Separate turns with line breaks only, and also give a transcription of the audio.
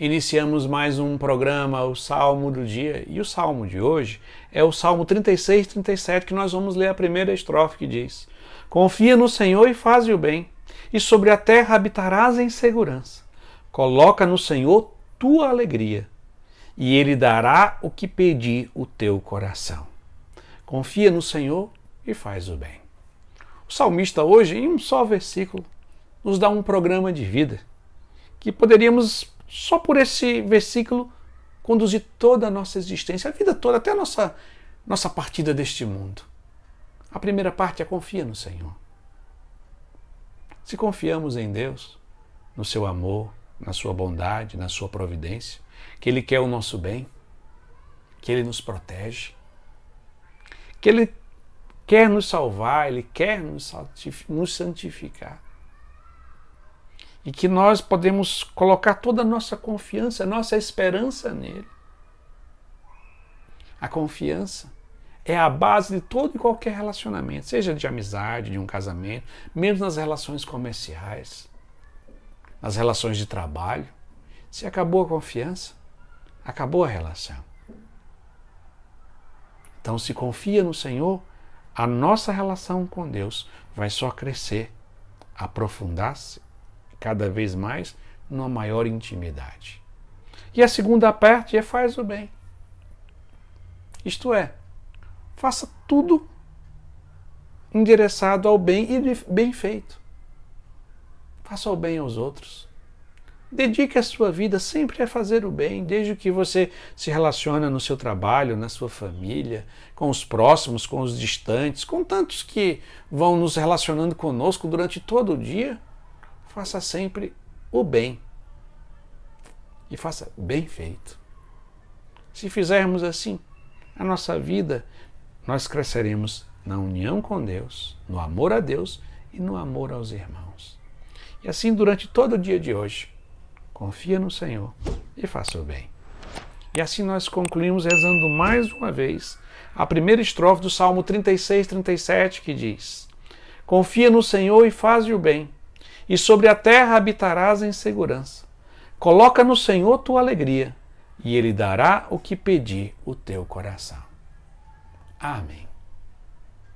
Iniciamos mais um programa, o Salmo do Dia, e o salmo de hoje é o Salmo 36, 37, que nós vamos ler a primeira estrofe que diz: Confia no Senhor e faze o bem, e sobre a terra habitarás em segurança. Coloca no Senhor tua alegria, e ele dará o que pedir o teu coração. Confia no Senhor e faz o bem. O salmista hoje, em um só versículo, nos dá um programa de vida que poderíamos só por esse versículo conduzir toda a nossa existência, a vida toda, até a nossa, nossa partida deste mundo. A primeira parte é confia no Senhor. Se confiamos em Deus, no seu amor, na sua bondade, na sua providência, que Ele quer o nosso bem, que Ele nos protege, que Ele quer nos salvar, Ele quer nos santificar e que nós podemos colocar toda a nossa confiança, a nossa esperança nele. A confiança é a base de todo e qualquer relacionamento, seja de amizade, de um casamento, mesmo nas relações comerciais, nas relações de trabalho. Se acabou a confiança, acabou a relação. Então, se confia no Senhor, a nossa relação com Deus vai só crescer, aprofundar-se cada vez mais numa maior intimidade. E a segunda parte é faz o bem. Isto é, faça tudo endereçado ao bem e bem feito. Faça o bem aos outros. Dedique a sua vida sempre a fazer o bem, desde que você se relaciona no seu trabalho, na sua família, com os próximos, com os distantes, com tantos que vão nos relacionando conosco durante todo o dia faça sempre o bem. E faça bem feito. Se fizermos assim, a nossa vida, nós cresceremos na união com Deus, no amor a Deus e no amor aos irmãos. E assim, durante todo o dia de hoje, confia no Senhor e faça o bem. E assim nós concluímos rezando mais uma vez a primeira estrofe do Salmo 36, 37, que diz: Confia no Senhor e faz o bem e sobre a terra habitarás em segurança. Coloca no Senhor tua alegria, e Ele dará o que pedir o teu coração. Amém.